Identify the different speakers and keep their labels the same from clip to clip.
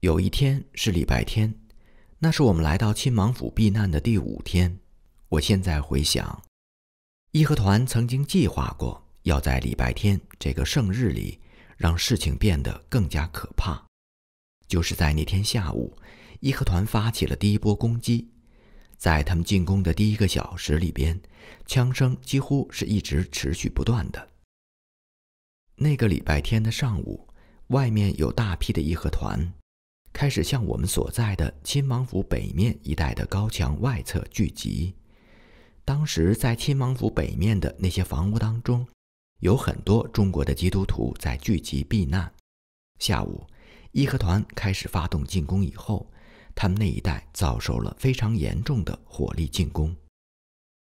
Speaker 1: 有一天是礼拜天，那是我们来到亲王府避难的第五天。我现在回想，义和团曾经计划过要在礼拜天这个圣日里让事情变得更加可怕。就是在那天下午，义和团发起了第一波攻击，在他们进攻的第一个小时里边，枪声几乎是一直持续不断的。那个礼拜天的上午，外面有大批的义和团。开始向我们所在的亲王府北面一带的高墙外侧聚集。当时在亲王府北面的那些房屋当中，有很多中国的基督徒在聚集避难。下午，义和团开始发动进攻以后，他们那一带遭受了非常严重的火力进攻。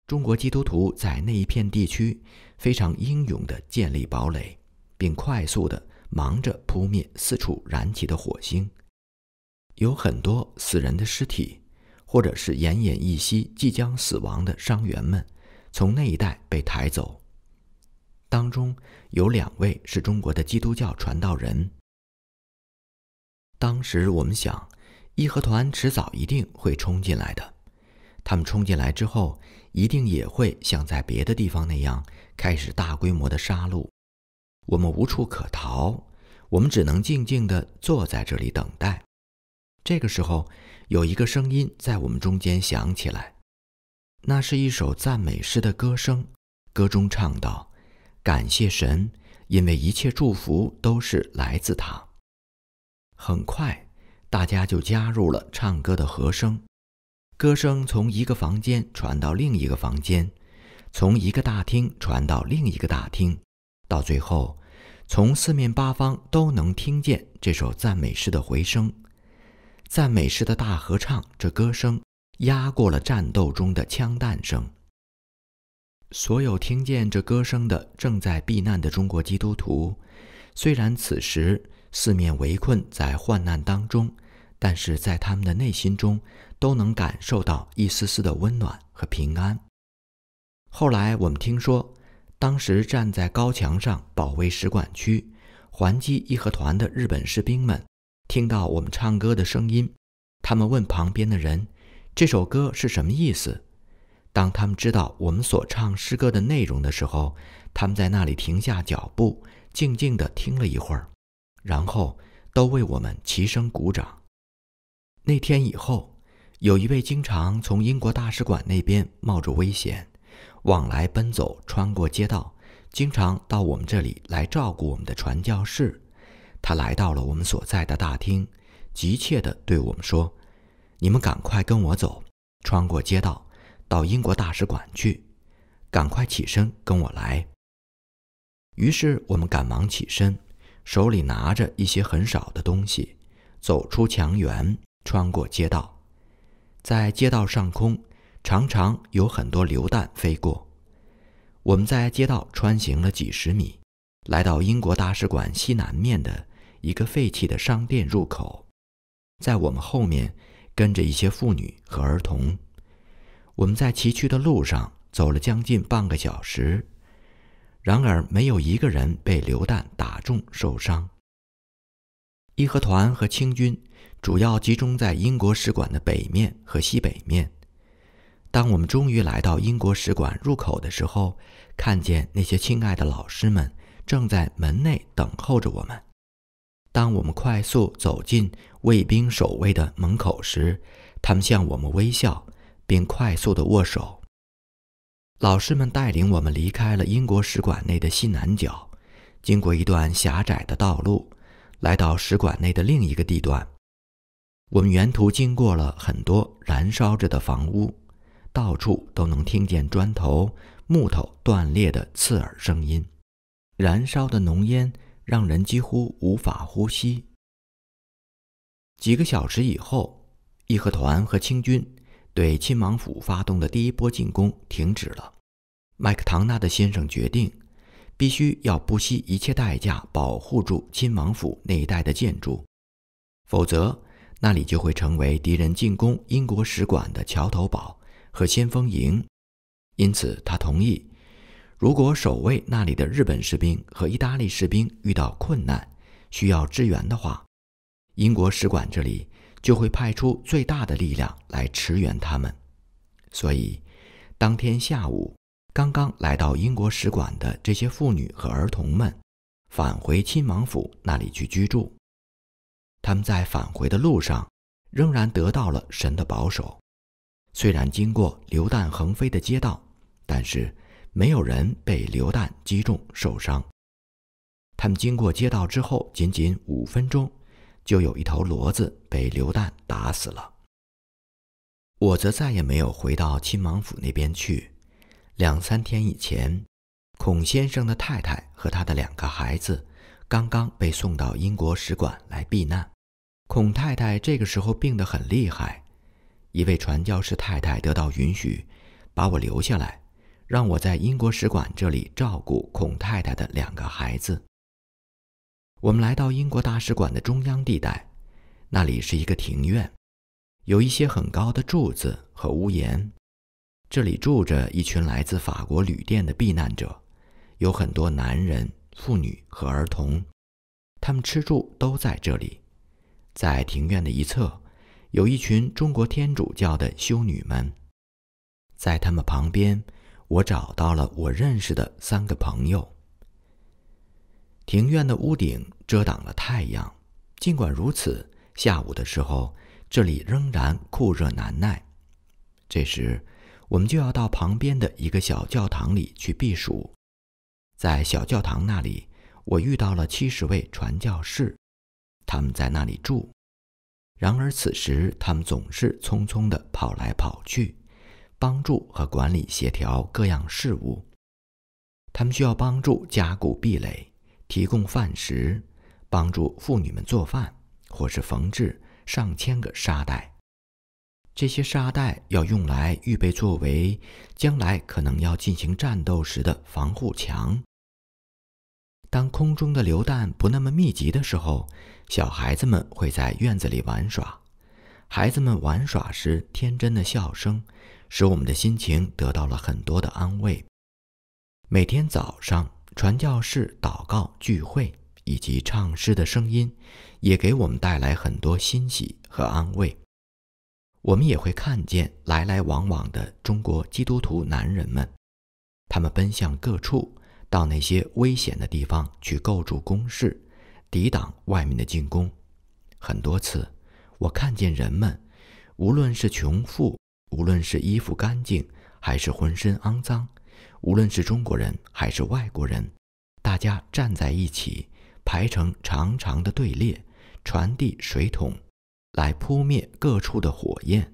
Speaker 1: 中国基督徒在那一片地区非常英勇的建立堡垒，并快速的忙着扑灭四处燃起的火星。有很多死人的尸体，或者是奄奄一息、即将死亡的伤员们，从那一带被抬走。当中有两位是中国的基督教传道人。当时我们想，义和团迟早一定会冲进来的。他们冲进来之后，一定也会像在别的地方那样，开始大规模的杀戮。我们无处可逃，我们只能静静地坐在这里等待。这个时候，有一个声音在我们中间响起来，那是一首赞美诗的歌声，歌中唱道：“感谢神，因为一切祝福都是来自他。”很快，大家就加入了唱歌的和声，歌声从一个房间传到另一个房间，从一个大厅传到另一个大厅，到最后，从四面八方都能听见这首赞美诗的回声。赞美诗的大合唱，这歌声压过了战斗中的枪弹声。所有听见这歌声的正在避难的中国基督徒，虽然此时四面围困，在患难当中，但是在他们的内心中都能感受到一丝丝的温暖和平安。后来我们听说，当时站在高墙上保卫使馆区、还击义和团的日本士兵们。听到我们唱歌的声音，他们问旁边的人：“这首歌是什么意思？”当他们知道我们所唱诗歌的内容的时候，他们在那里停下脚步，静静地听了一会儿，然后都为我们齐声鼓掌。那天以后，有一位经常从英国大使馆那边冒着危险往来奔走、穿过街道，经常到我们这里来照顾我们的传教士。他来到了我们所在的大厅，急切地对我们说：“你们赶快跟我走，穿过街道，到英国大使馆去。赶快起身，跟我来。”于是我们赶忙起身，手里拿着一些很少的东西，走出墙园，穿过街道。在街道上空，常常有很多流弹飞过。我们在街道穿行了几十米，来到英国大使馆西南面的。一个废弃的商店入口，在我们后面跟着一些妇女和儿童。我们在崎岖的路上走了将近半个小时，然而没有一个人被流弹打中受伤。义和团和清军主要集中在英国使馆的北面和西北面。当我们终于来到英国使馆入口的时候，看见那些亲爱的老师们正在门内等候着我们。当我们快速走进卫兵守卫的门口时，他们向我们微笑，并快速地握手。老师们带领我们离开了英国使馆内的西南角，经过一段狭窄的道路，来到使馆内的另一个地段。我们沿途经过了很多燃烧着的房屋，到处都能听见砖头、木头断裂的刺耳声音，燃烧的浓烟。让人几乎无法呼吸。几个小时以后，义和团和清军对亲王府发动的第一波进攻停止了。麦克唐纳的先生决定，必须要不惜一切代价保护住亲王府那一带的建筑，否则那里就会成为敌人进攻英国使馆的桥头堡和先锋营。因此，他同意。如果守卫那里的日本士兵和意大利士兵遇到困难，需要支援的话，英国使馆这里就会派出最大的力量来驰援他们。所以，当天下午刚刚来到英国使馆的这些妇女和儿童们，返回亲王府那里去居住。他们在返回的路上仍然得到了神的保守，虽然经过流弹横飞的街道，但是。没有人被榴弹击中受伤。他们经过街道之后，仅仅五分钟，就有一头骡子被榴弹打死了。我则再也没有回到亲王府那边去。两三天以前，孔先生的太太和他的两个孩子刚刚被送到英国使馆来避难。孔太太这个时候病得很厉害，一位传教士太太得到允许，把我留下来。让我在英国使馆这里照顾孔太太的两个孩子。我们来到英国大使馆的中央地带，那里是一个庭院，有一些很高的柱子和屋檐。这里住着一群来自法国旅店的避难者，有很多男人、妇女和儿童，他们吃住都在这里。在庭院的一侧，有一群中国天主教的修女们，在他们旁边。我找到了我认识的三个朋友。庭院的屋顶遮挡了太阳，尽管如此，下午的时候这里仍然酷热难耐。这时，我们就要到旁边的一个小教堂里去避暑。在小教堂那里，我遇到了七十位传教士，他们在那里住。然而此时，他们总是匆匆的跑来跑去。帮助和管理协调各样事务，他们需要帮助加固壁垒，提供饭食，帮助妇女们做饭，或是缝制上千个沙袋。这些沙袋要用来预备作为将来可能要进行战斗时的防护墙。当空中的流弹不那么密集的时候，小孩子们会在院子里玩耍。孩子们玩耍时天真的笑声。使我们的心情得到了很多的安慰。每天早上，传教士祷告聚会以及唱诗的声音，也给我们带来很多欣喜和安慰。我们也会看见来来往往的中国基督徒男人们，他们奔向各处，到那些危险的地方去构筑工事，抵挡外面的进攻。很多次，我看见人们，无论是穷富。无论是衣服干净还是浑身肮脏，无论是中国人还是外国人，大家站在一起，排成长长的队列，传递水桶，来扑灭各处的火焰。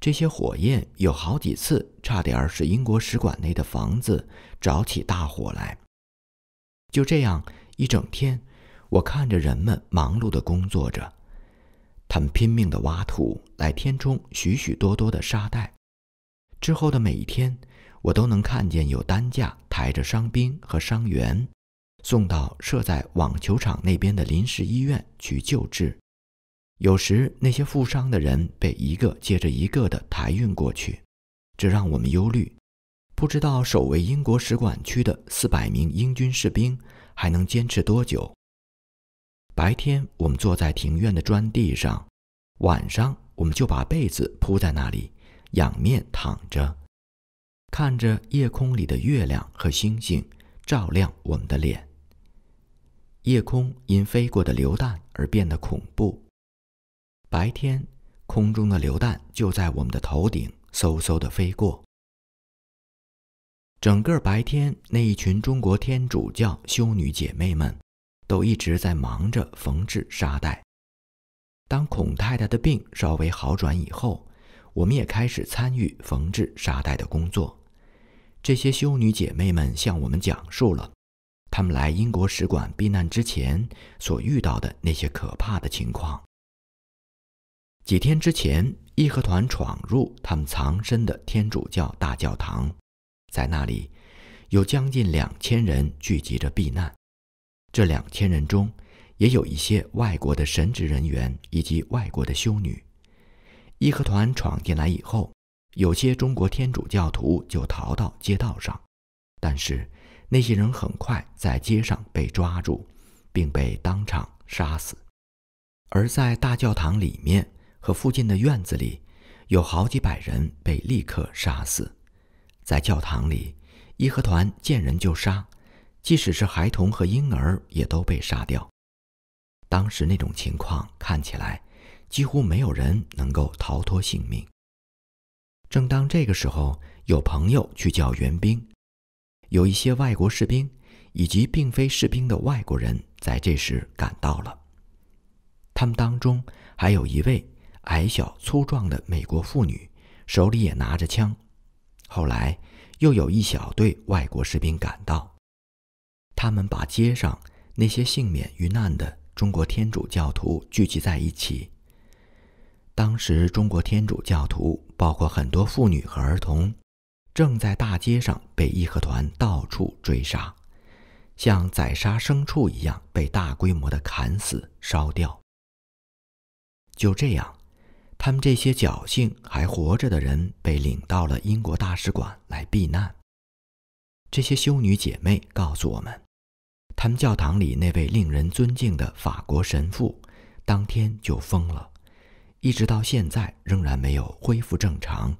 Speaker 1: 这些火焰有好几次差点使英国使馆内的房子着起大火来。就这样一整天，我看着人们忙碌的工作着。他们拼命地挖土来填充许许多多的沙袋。之后的每一天，我都能看见有担架抬着伤兵和伤员，送到设在网球场那边的临时医院去救治。有时那些负伤的人被一个接着一个的抬运过去，这让我们忧虑，不知道守卫英国使馆区的四百名英军士兵还能坚持多久。白天，我们坐在庭院的砖地上。晚上，我们就把被子铺在那里，仰面躺着，看着夜空里的月亮和星星，照亮我们的脸。夜空因飞过的流弹而变得恐怖。白天，空中的流弹就在我们的头顶嗖嗖地飞过。整个白天，那一群中国天主教修女姐妹们，都一直在忙着缝制沙袋。当孔太太的病稍微好转以后，我们也开始参与缝制沙袋的工作。这些修女姐妹们向我们讲述了，她们来英国使馆避难之前所遇到的那些可怕的情况。几天之前，义和团闯入他们藏身的天主教大教堂，在那里有将近两千人聚集着避难。这两千人中，也有一些外国的神职人员以及外国的修女。义和团闯进来以后，有些中国天主教徒就逃到街道上，但是那些人很快在街上被抓住，并被当场杀死。而在大教堂里面和附近的院子里，有好几百人被立刻杀死。在教堂里，义和团见人就杀，即使是孩童和婴儿也都被杀掉。当时那种情况看起来，几乎没有人能够逃脱性命。正当这个时候，有朋友去叫援兵，有一些外国士兵以及并非士兵的外国人在这时赶到了。他们当中还有一位矮小粗壮的美国妇女，手里也拿着枪。后来又有一小队外国士兵赶到，他们把街上那些幸免于难的。中国天主教徒聚集在一起。当时，中国天主教徒包括很多妇女和儿童，正在大街上被义和团到处追杀，像宰杀牲畜一样被大规模的砍死、烧掉。就这样，他们这些侥幸还活着的人被领到了英国大使馆来避难。这些修女姐妹告诉我们。他们教堂里那位令人尊敬的法国神父，当天就疯了，一直到现在仍然没有恢复正常。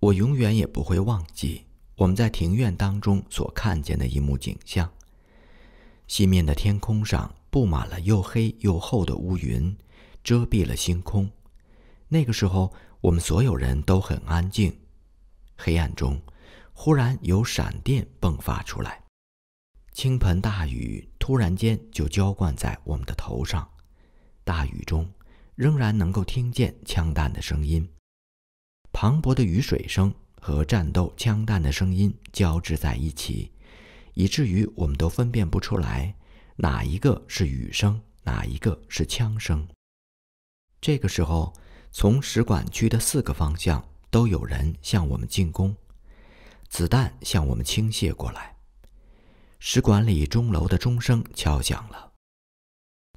Speaker 1: 我永远也不会忘记我们在庭院当中所看见的一幕景象：西面的天空上布满了又黑又厚的乌云，遮蔽了星空。那个时候，我们所有人都很安静。黑暗中，忽然有闪电迸发出来。倾盆大雨突然间就浇灌在我们的头上，大雨中仍然能够听见枪弹的声音，磅礴的雨水声和战斗枪弹的声音交织在一起，以至于我们都分辨不出来哪一个是雨声，哪一个是枪声。这个时候，从使馆区的四个方向都有人向我们进攻，子弹向我们倾泻过来。使馆里钟楼的钟声敲响了，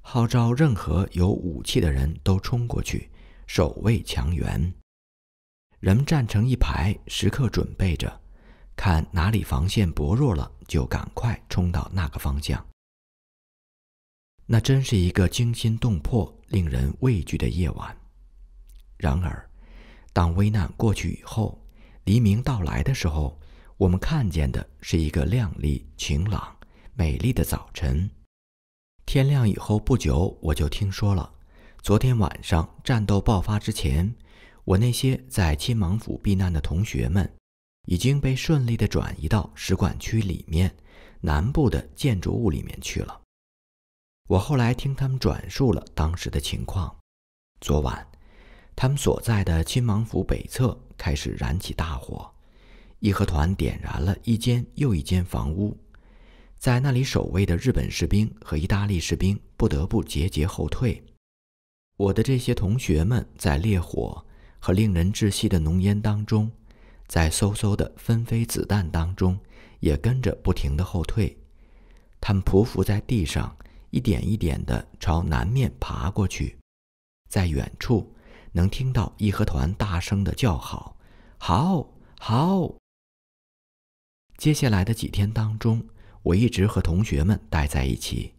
Speaker 1: 号召任何有武器的人都冲过去守卫墙垣。人们站成一排，时刻准备着，看哪里防线薄弱了，就赶快冲到那个方向。那真是一个惊心动魄、令人畏惧的夜晚。然而，当危难过去以后，黎明到来的时候。我们看见的是一个亮丽、晴朗、美丽的早晨。天亮以后不久，我就听说了，昨天晚上战斗爆发之前，我那些在亲王府避难的同学们，已经被顺利地转移到使馆区里面南部的建筑物里面去了。我后来听他们转述了当时的情况：昨晚，他们所在的亲王府北侧开始燃起大火。义和团点燃了一间又一间房屋，在那里守卫的日本士兵和意大利士兵不得不节节后退。我的这些同学们在烈火和令人窒息的浓烟当中，在嗖嗖的纷飞子弹当中，也跟着不停的后退。他们匍匐在地上，一点一点的朝南面爬过去。在远处能听到义和团大声的叫好：“好，好！”接下来的几天当中，我一直和同学们待在一起。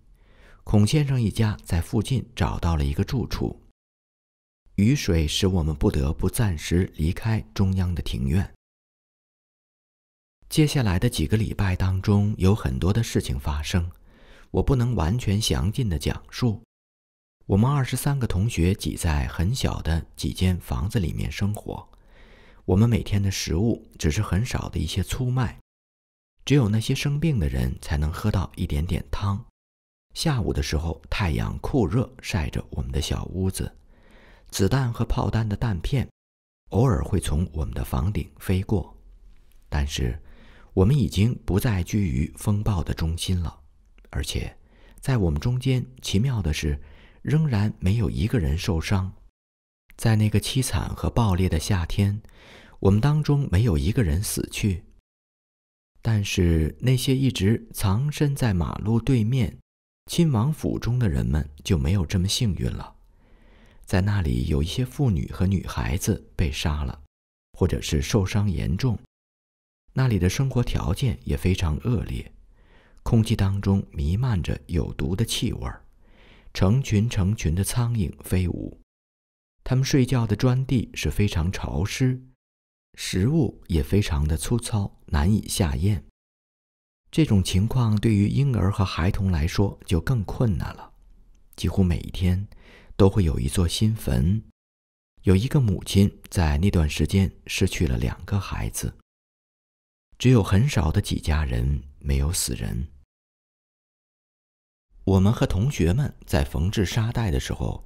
Speaker 1: 孔先生一家在附近找到了一个住处。雨水使我们不得不暂时离开中央的庭院。接下来的几个礼拜当中，有很多的事情发生，我不能完全详尽的讲述。我们二十三个同学挤在很小的几间房子里面生活。我们每天的食物只是很少的一些粗麦。只有那些生病的人才能喝到一点点汤。下午的时候，太阳酷热，晒着我们的小屋子。子弹和炮弹的弹片，偶尔会从我们的房顶飞过。但是，我们已经不再居于风暴的中心了。而且，在我们中间，奇妙的是，仍然没有一个人受伤。在那个凄惨和暴烈的夏天，我们当中没有一个人死去。但是那些一直藏身在马路对面亲王府中的人们就没有这么幸运了，在那里有一些妇女和女孩子被杀了，或者是受伤严重。那里的生活条件也非常恶劣，空气当中弥漫着有毒的气味，成群成群的苍蝇飞舞，他们睡觉的砖地是非常潮湿。食物也非常的粗糙，难以下咽。这种情况对于婴儿和孩童来说就更困难了。几乎每一天都会有一座新坟，有一个母亲在那段时间失去了两个孩子。只有很少的几家人没有死人。我们和同学们在缝制沙袋的时候，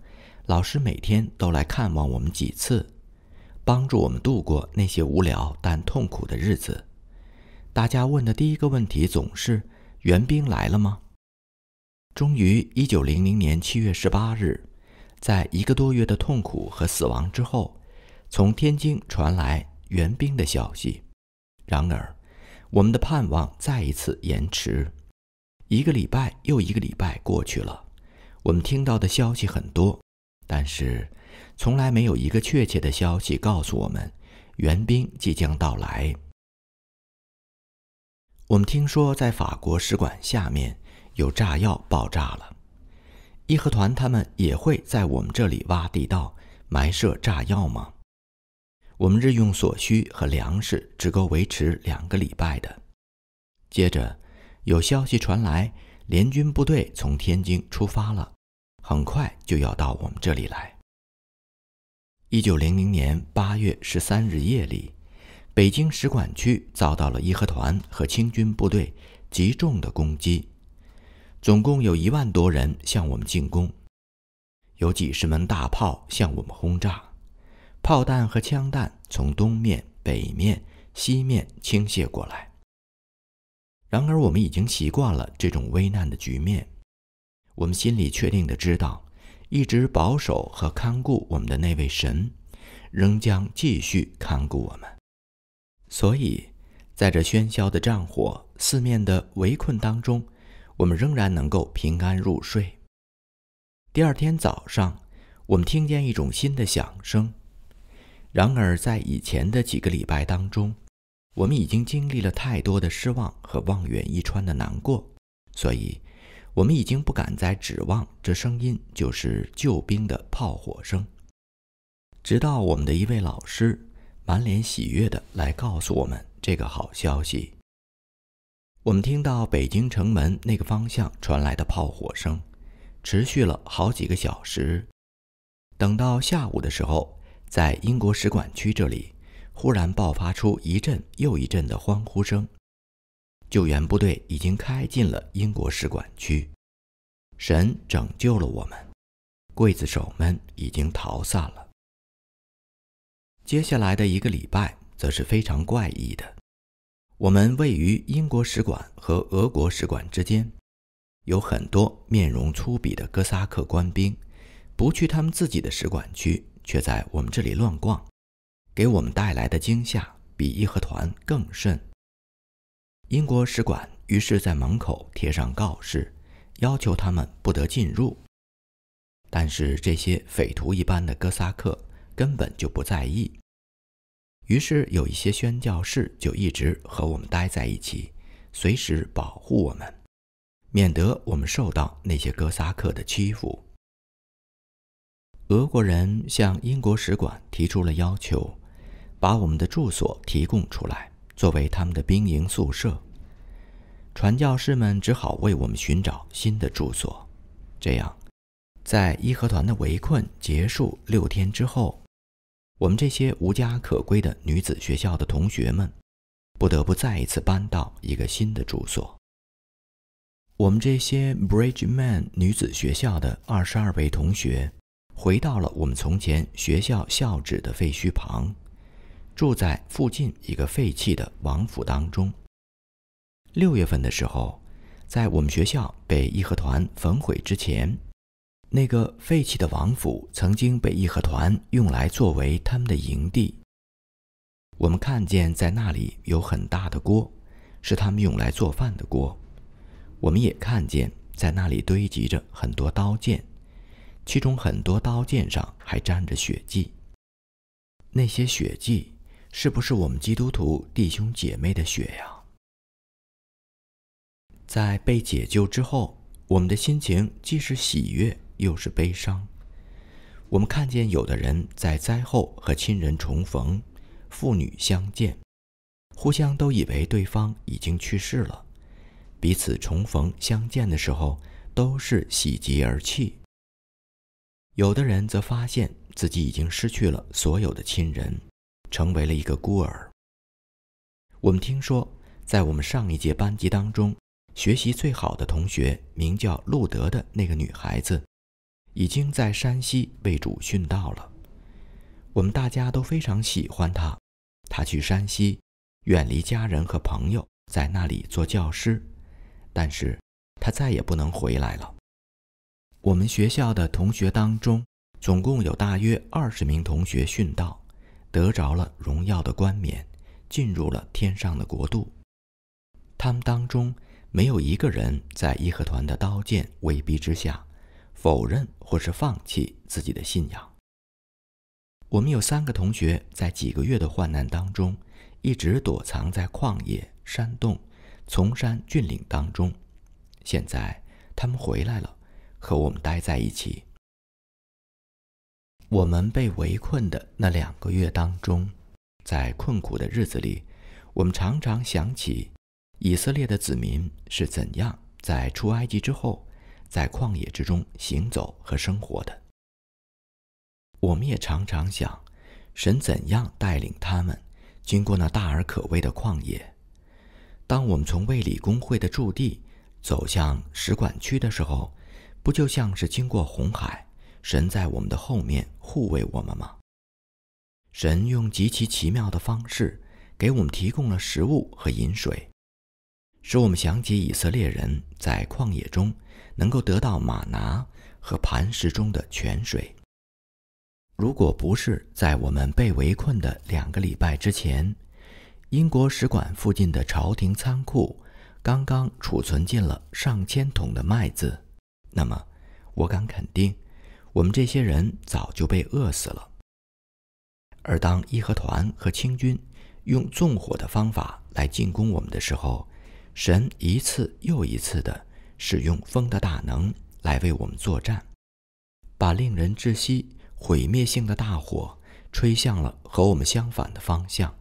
Speaker 1: 老师每天都来看望我们几次。帮助我们度过那些无聊但痛苦的日子。大家问的第一个问题总是：“援兵来了吗？”终于，一九零零年七月十八日，在一个多月的痛苦和死亡之后，从天津传来援兵的消息。然而，我们的盼望再一次延迟。一个礼拜又一个礼拜过去了，我们听到的消息很多，但是……从来没有一个确切的消息告诉我们援兵即将到来。我们听说在法国使馆下面有炸药爆炸了，义和团他们也会在我们这里挖地道埋设炸药吗？我们日用所需和粮食只够维持两个礼拜的。接着有消息传来，联军部队从天津出发了，很快就要到我们这里来。一九零零年八月十三日夜里，北京使馆区遭到了义和团和清军部队极重的攻击，总共有一万多人向我们进攻，有几十门大炮向我们轰炸，炮弹和枪弹从东面、北面、西面倾泻过来。然而，我们已经习惯了这种危难的局面，我们心里确定的知道。一直保守和看顾我们的那位神，仍将继续看顾我们。所以，在这喧嚣的战火四面的围困当中，我们仍然能够平安入睡。第二天早上，我们听见一种新的响声。然而，在以前的几个礼拜当中，我们已经经历了太多的失望和望远一穿的难过，所以。我们已经不敢再指望这声音就是救兵的炮火声，直到我们的一位老师满脸喜悦地来告诉我们这个好消息。我们听到北京城门那个方向传来的炮火声，持续了好几个小时。等到下午的时候，在英国使馆区这里，忽然爆发出一阵又一阵的欢呼声。救援部队已经开进了英国使馆区，神拯救了我们。刽子手们已经逃散了。接下来的一个礼拜则是非常怪异的。我们位于英国使馆和俄国使馆之间，有很多面容粗鄙的哥萨克官兵，不去他们自己的使馆区，却在我们这里乱逛，给我们带来的惊吓比义和团更甚。英国使馆于是，在门口贴上告示，要求他们不得进入。但是，这些匪徒一般的哥萨克根本就不在意。于是，有一些宣教士就一直和我们待在一起，随时保护我们，免得我们受到那些哥萨克的欺负。俄国人向英国使馆提出了要求，把我们的住所提供出来。作为他们的兵营宿舍，传教士们只好为我们寻找新的住所。这样，在义和团的围困结束六天之后，我们这些无家可归的女子学校的同学们，不得不再一次搬到一个新的住所。我们这些 Bridge Man 女子学校的二十二位同学，回到了我们从前学校校址的废墟旁。住在附近一个废弃的王府当中。六月份的时候，在我们学校被义和团焚毁之前，那个废弃的王府曾经被义和团用来作为他们的营地。我们看见在那里有很大的锅，是他们用来做饭的锅。我们也看见在那里堆积着很多刀剑，其中很多刀剑上还沾着血迹。那些血迹。是不是我们基督徒弟兄姐妹的血呀？在被解救之后，我们的心情既是喜悦又是悲伤。我们看见有的人在灾后和亲人重逢、父女相见，互相都以为对方已经去世了，彼此重逢相见的时候都是喜极而泣。有的人则发现自己已经失去了所有的亲人。成为了一个孤儿。我们听说，在我们上一届班级当中，学习最好的同学，名叫路德的那个女孩子，已经在山西为主殉道了。我们大家都非常喜欢她，她去山西，远离家人和朋友，在那里做教师，但是她再也不能回来了。我们学校的同学当中，总共有大约二十名同学殉道。得着了荣耀的冠冕，进入了天上的国度。他们当中没有一个人在义和团的刀剑威逼之下否认或是放弃自己的信仰。我们有三个同学在几个月的患难当中一直躲藏在旷野、山洞、崇山峻岭当中，现在他们回来了，和我们待在一起。我们被围困的那两个月当中，在困苦的日子里，我们常常想起以色列的子民是怎样在出埃及之后，在旷野之中行走和生活的。我们也常常想，神怎样带领他们经过那大而可畏的旷野。当我们从卫理公会的驻地走向使馆区的时候，不就像是经过红海？神在我们的后面护卫我们吗？神用极其奇妙的方式给我们提供了食物和饮水，使我们想起以色列人在旷野中能够得到玛拿和磐石中的泉水。如果不是在我们被围困的两个礼拜之前，英国使馆附近的朝廷仓库刚刚储存进了上千桶的麦子，那么我敢肯定。我们这些人早就被饿死了。而当义和团和清军用纵火的方法来进攻我们的时候，神一次又一次的使用风的大能来为我们作战，把令人窒息、毁灭性的大火吹向了和我们相反的方向。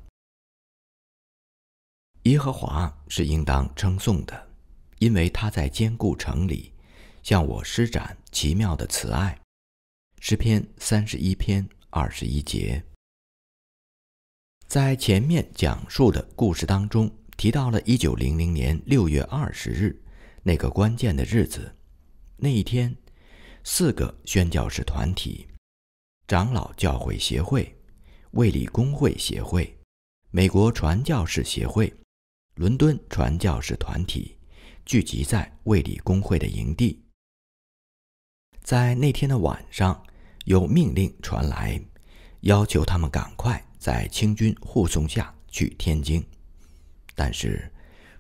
Speaker 1: 耶和华是应当称颂的，因为他在坚固城里向我施展奇妙的慈爱。诗篇三十一篇二十一节，在前面讲述的故事当中提到了一九零零年六月二十日那个关键的日子。那一天，四个宣教士团体——长老教会协会、卫理公会协会、美国传教士协会、伦敦传教士团体——聚集在卫理公会的营地。在那天的晚上。有命令传来，要求他们赶快在清军护送下去天津。但是，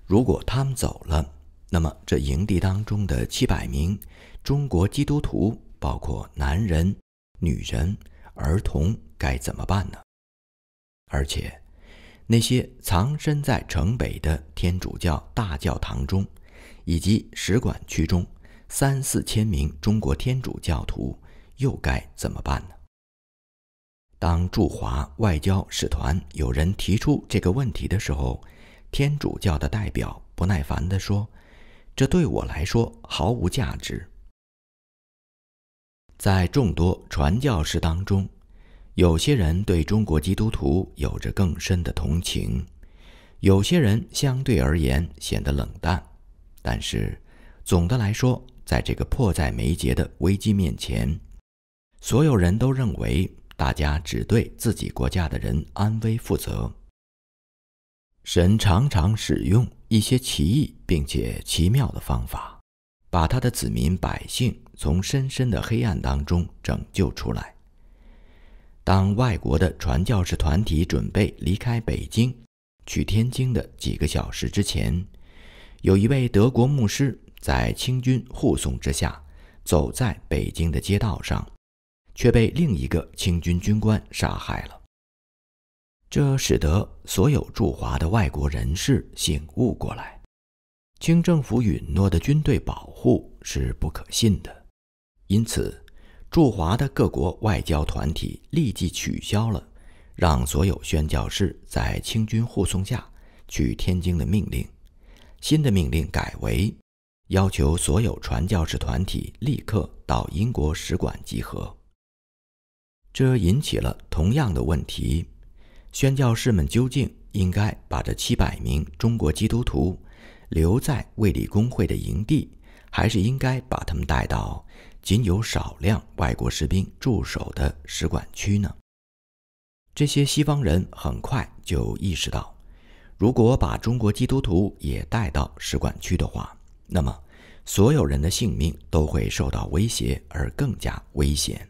Speaker 1: 如果他们走了，那么这营地当中的七百名中国基督徒，包括男人、女人、儿童，该怎么办呢？而且，那些藏身在城北的天主教大教堂中，以及使馆区中三四千名中国天主教徒。又该怎么办呢？当驻华外交使团有人提出这个问题的时候，天主教的代表不耐烦地说：“这对我来说毫无价值。”在众多传教士当中，有些人对中国基督徒有着更深的同情，有些人相对而言显得冷淡。但是，总的来说，在这个迫在眉睫的危机面前，所有人都认为，大家只对自己国家的人安危负责。神常常使用一些奇异并且奇妙的方法，把他的子民百姓从深深的黑暗当中拯救出来。当外国的传教士团体准备离开北京去天津的几个小时之前，有一位德国牧师在清军护送之下，走在北京的街道上。却被另一个清军军官杀害了，这使得所有驻华的外国人士醒悟过来，清政府允诺的军队保护是不可信的，因此驻华的各国外交团体立即取消了让所有宣教士在清军护送下去天津的命令，新的命令改为要求所有传教士团体立刻到英国使馆集合。这引起了同样的问题：宣教士们究竟应该把这七百名中国基督徒留在卫理公会的营地，还是应该把他们带到仅有少量外国士兵驻守的使馆区呢？这些西方人很快就意识到，如果把中国基督徒也带到使馆区的话，那么所有人的性命都会受到威胁，而更加危险。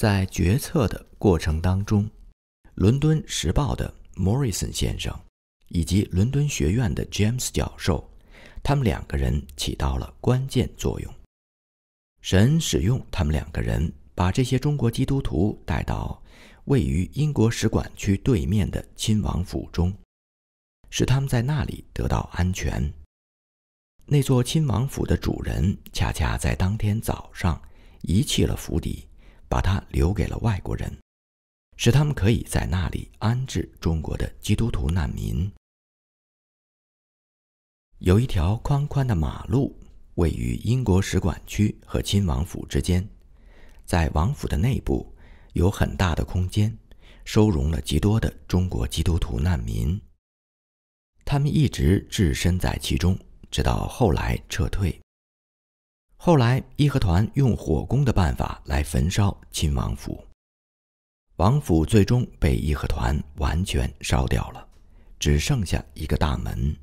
Speaker 1: 在决策的过程当中，伦敦时报的 Morrison 先生以及伦敦学院的 James 教授，他们两个人起到了关键作用。神使用他们两个人，把这些中国基督徒带到位于英国使馆区对面的亲王府中，使他们在那里得到安全。那座亲王府的主人恰恰在当天早上遗弃了府邸。把它留给了外国人，使他们可以在那里安置中国的基督徒难民。有一条宽宽的马路位于英国使馆区和亲王府之间，在王府的内部有很大的空间，收容了极多的中国基督徒难民，他们一直置身在其中，直到后来撤退。后来，义和团用火攻的办法来焚烧亲王府，王府最终被义和团完全烧掉了，只剩下一个大门。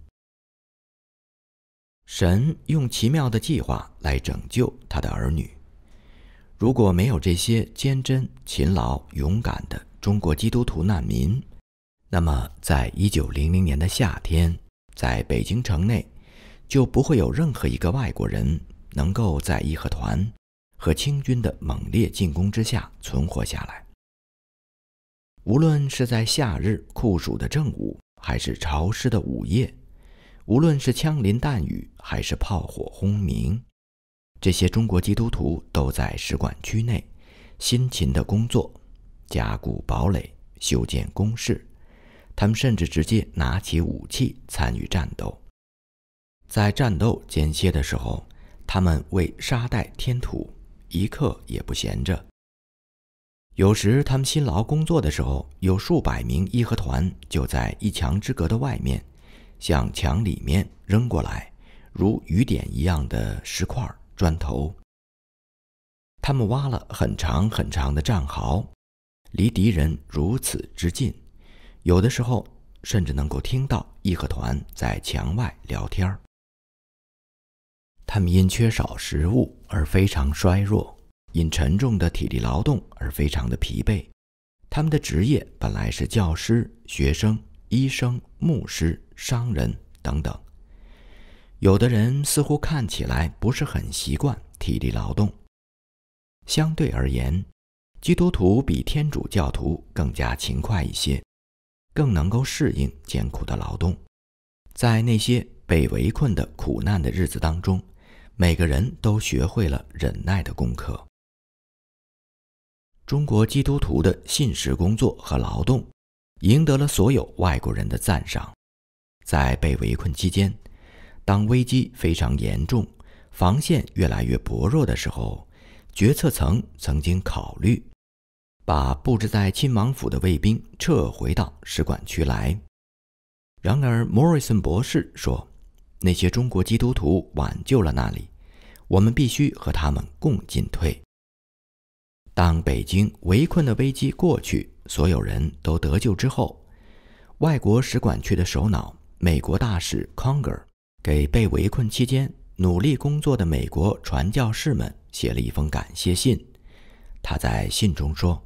Speaker 1: 神用奇妙的计划来拯救他的儿女，如果没有这些坚贞、勤劳、勇敢的中国基督徒难民，那么在1900年的夏天，在北京城内就不会有任何一个外国人。能够在义和团和清军的猛烈进攻之下存活下来。无论是在夏日酷暑的正午，还是潮湿的午夜，无论是枪林弹雨，还是炮火轰鸣，这些中国基督徒都在使馆区内辛勤的工作，加固堡垒，修建工事。他们甚至直接拿起武器参与战斗。在战斗间歇的时候。他们为沙袋添土，一刻也不闲着。有时他们辛劳工作的时候，有数百名义和团就在一墙之隔的外面，向墙里面扔过来如雨点一样的石块、砖头。他们挖了很长很长的战壕，离敌人如此之近，有的时候甚至能够听到义和团在墙外聊天儿。他们因缺少食物而非常衰弱，因沉重的体力劳动而非常的疲惫。他们的职业本来是教师、学生、医生、牧师、商人等等。有的人似乎看起来不是很习惯体力劳动。相对而言，基督徒比天主教徒更加勤快一些，更能够适应艰苦的劳动。在那些被围困的苦难的日子当中。每个人都学会了忍耐的功课。中国基督徒的信使工作和劳动，赢得了所有外国人的赞赏。在被围困期间，当危机非常严重，防线越来越薄弱的时候，决策层曾经考虑把布置在亲王府的卫兵撤回到使馆区来。然而，莫瑞森博士说。那些中国基督徒挽救了那里，我们必须和他们共进退。当北京围困的危机过去，所有人都得救之后，外国使馆区的首脑美国大使康格尔给被围困期间努力工作的美国传教士们写了一封感谢信。他在信中说：“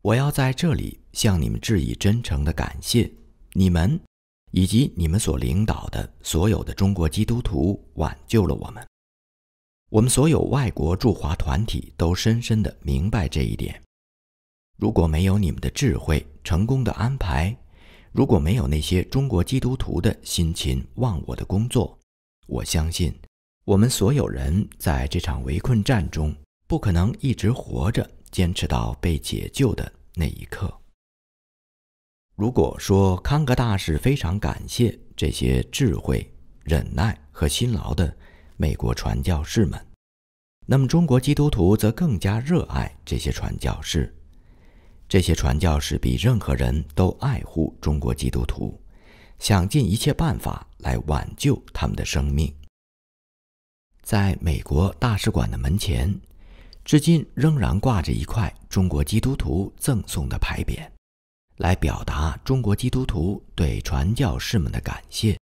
Speaker 1: 我要在这里向你们致以真诚的感谢，你们。”以及你们所领导的所有的中国基督徒挽救了我们，我们所有外国驻华团体都深深地明白这一点。如果没有你们的智慧、成功的安排，如果没有那些中国基督徒的辛勤忘我的工作，我相信我们所有人在这场围困战中不可能一直活着，坚持到被解救的那一刻。如果说康格大使非常感谢这些智慧、忍耐和辛劳的美国传教士们，那么中国基督徒则更加热爱这些传教士。这些传教士比任何人都爱护中国基督徒，想尽一切办法来挽救他们的生命。在美国大使馆的门前，至今仍然挂着一块中国基督徒赠送的牌匾。来表达中国基督徒对传教士们的感谢。